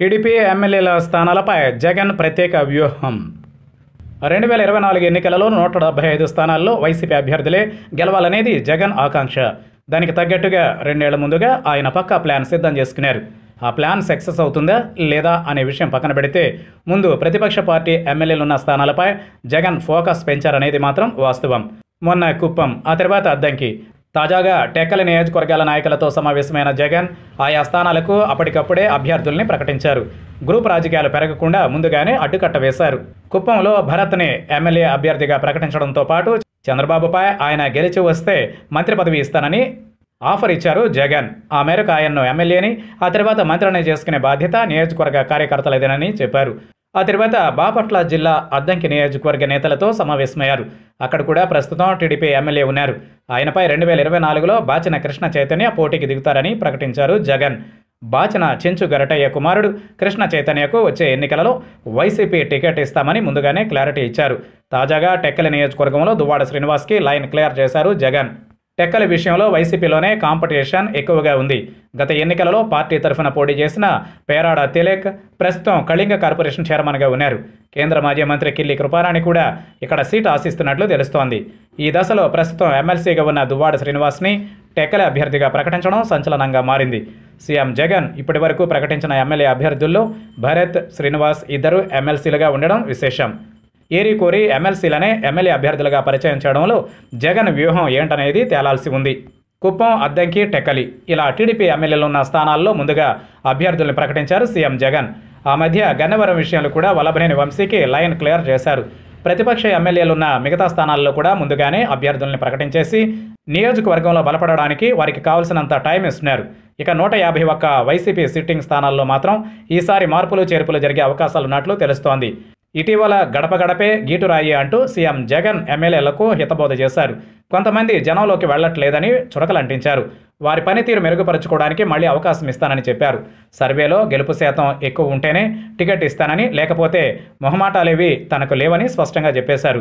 TDP ఎమ్మెల్యేల స్థానాలపై జగన్ ప్రత్యేక వ్యూహం రెండు వేల ఇరవై నాలుగు ఎన్నికలలో నూట డెబ్బై ఐదు స్థానాల్లో వైసీపీ అభ్యర్థులే గెలవాలనేది జగన్ ఆకాంక్ష దానికి తగ్గట్టుగా రెండేళ్ల ముందుగా ఆయన పక్క ప్లాన్ సిద్ధం చేసుకున్నారు ఆ ప్లాన్ సక్సెస్ అవుతుందా లేదా అనే విషయం పక్కన పెడితే ముందు ప్రతిపక్ష పార్టీ ఎమ్మెల్యేలు ఉన్న స్థానాలపై జగన్ ఫోకస్ పెంచారనేది మాత్రం వాస్తవం మొన్న కుప్పం ఆ తర్వాత అద్దంకి తాజాగా టెక్కల నియోజకవర్గాల నాయకులతో సమావేశమైన జగన్ ఆయా స్థానాలకు అప్పటికప్పుడే అభ్యర్థుల్ని ప్రకటించారు గ్రూప్ రాజకీయాలు పెరగకుండా ముందుగానే అడ్డుకట్ట వేశారు కుప్పంలో భరత్ని ఎమ్మెల్యే అభ్యర్థిగా ప్రకటించడంతో పాటు చంద్రబాబుపై ఆయన గెలిచి వస్తే మంత్రి పదవి ఇస్తానని ఆఫర్ ఇచ్చారు జగన్ ఆ మేరకు ఆయన్ను ఎమ్మెల్యేని ఆ తర్వాత మంత్రిని చేసుకునే బాధ్యత నియోజకవర్గ కార్యకర్తలదేనని చెప్పారు ఆ తర్వాత బాపట్ల జిల్లా అద్దంకి నియోజకవర్గ నేతలతో సమావేశమయ్యారు అక్కడ కూడా ప్రస్తుతం టీడీపీ ఎమ్మెల్యే ఉన్నారు ఆయనపై రెండు వేల ఇరవై నాలుగులో బాచిన కృష్ణ చైతన్య పోటీకి దిగుతారని ప్రకటించారు జగన్ బాచిన చెంచు గరటయ్య కుమారుడు కృష్ణ చైతన్యకు వచ్చే ఎన్నికలలో వైసీపీ టికెట్ ఇస్తామని ముందుగానే క్లారిటీ ఇచ్చారు తాజాగా టెక్కల నియోజకవర్గంలో దువ్వాడ శ్రీనివాస్కి లైన్ క్లియర్ చేశారు జగన్ టెక్కల విషయంలో వైసీపీలోనే కాంపిటీషన్ ఎక్కువగా ఉంది గత ఎన్నికలలో పార్టీ తరఫున పోటీ చేసిన పేరాడ తిలక్ ప్రస్తుతం కళింగ కార్పొరేషన్ చైర్మన్గా ఉన్నారు కేంద్ర మాజీ మంత్రి కిల్లి కృపారాణి కూడా ఇక్కడ సీట్ ఆశిస్తున్నట్లు తెలుస్తోంది ఈ దశలో ప్రస్తుతం ఎమ్మెల్సీగా ఉన్న దువ్వాడ శ్రీనివాస్ని టెక్కల అభ్యర్థిగా ప్రకటించడం సంచలనంగా మారింది సీఎం జగన్ ఇప్పటి వరకు ప్రకటించిన ఎమ్మెల్యే అభ్యర్థుల్లో భరత్ శ్రీనివాస్ ఇద్దరు ఎమ్మెల్సీలుగా ఉండడం విశేషం ఏరి కోరి ఎమ్మెల్సీలనే ఎమ్మెల్యే అభ్యర్థులుగా పరిచయం చేయడంలో జగన్ వ్యూహం ఏంటనేది తేలాల్సి ఉంది కుప్పం అద్దంకి టెక్కలి ఇలా టీడీపీ ఎమ్మెల్యేలు ఉన్న స్థానాల్లో ముందుగా అభ్యర్థులను ప్రకటించారు సీఎం జగన్ ఆ మధ్య గన్నవరం విషయంలో కూడా వల్లభనేని వంశీకి లైన్ క్లియర్ చేశారు ప్రతిపక్ష ఎమ్మెల్యేలున్న మిగతా స్థానాల్లో కూడా ముందుగానే అభ్యర్థుల్ని ప్రకటించేసి నియోజకవర్గంలో బలపడడానికి వారికి కావలసినంత టైం ఇస్తున్నారు ఇక నూట యాభై ఒక్క వైసీపీ సిట్టింగ్ స్థానాల్లో మాత్రం ఈసారి మార్పులు చేర్పులు జరిగే అవకాశాలున్నట్లు తెలుస్తోంది ఇటీవల గడప గడపే గీటు రాయి అంటూ సీఎం జగన్ ఎమ్మెల్యేలకు హితబోధ చేశారు కొంతమంది జనంలోకి వెళ్లట్లేదని చురకలంటించారు వారి పనితీరు మెరుగుపరచుకోవడానికి మళ్ళీ అవకాశం ఇస్తానని చెప్పారు సర్వేలో గెలుపు శాతం ఎక్కువ ఉంటేనే టికెట్ ఇస్తానని లేకపోతే మొహమాటాలేవి తనకు లేవని స్పష్టంగా చెప్పేశారు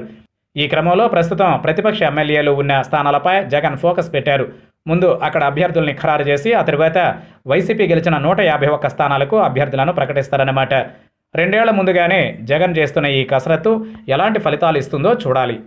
ఈ క్రమంలో ప్రస్తుతం ప్రతిపక్ష ఎమ్మెల్యేలు ఉన్న స్థానాలపై జగన్ ఫోకస్ పెట్టారు ముందు అక్కడ అభ్యర్థుల్ని ఖరారు చేసి ఆ తర్వాత వైసీపీ గెలిచిన నూట యాభై ఒక్క స్థానాలకు అభ్యర్థులను ప్రకటిస్తారన్నమాట రెండేళ్ల ముందుగానే జగన్ చేస్తున్న ఈ కసరత్తు ఎలాంటి ఫలితాలు ఇస్తుందో చూడాలి